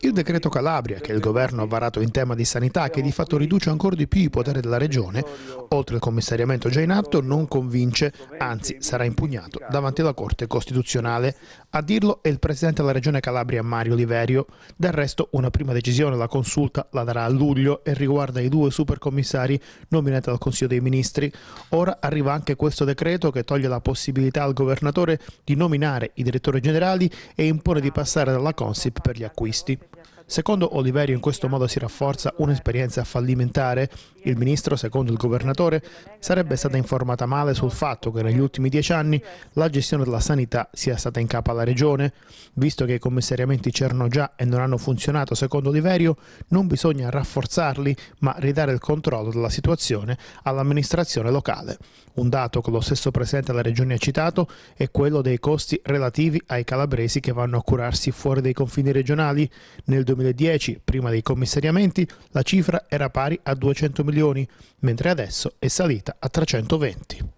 Il decreto Calabria, che il governo ha varato in tema di sanità, che di fatto riduce ancora di più i poteri della regione, oltre al commissariamento già in atto, non convince, anzi sarà impugnato davanti alla Corte Costituzionale. A dirlo è il presidente della regione Calabria Mario Liverio. Del resto una prima decisione, la consulta, la darà a luglio e riguarda i due supercommissari nominati dal Consiglio dei Ministri. Ora arriva anche questo decreto che toglie la possibilità al governatore di nominare i direttori generali e impone di passare dalla Consip per gli acquisti terroristi. Secondo Oliverio in questo modo si rafforza un'esperienza fallimentare. Il ministro, secondo il governatore, sarebbe stata informata male sul fatto che negli ultimi dieci anni la gestione della sanità sia stata in capo alla regione. Visto che i commissariamenti c'erano già e non hanno funzionato, secondo Oliverio, non bisogna rafforzarli ma ridare il controllo della situazione all'amministrazione locale. Un dato che lo stesso Presidente della Regione ha citato è quello dei costi relativi ai calabresi che vanno a curarsi fuori dei confini regionali locali. Nel 2010, prima dei commissariamenti, la cifra era pari a 200 milioni, mentre adesso è salita a 320.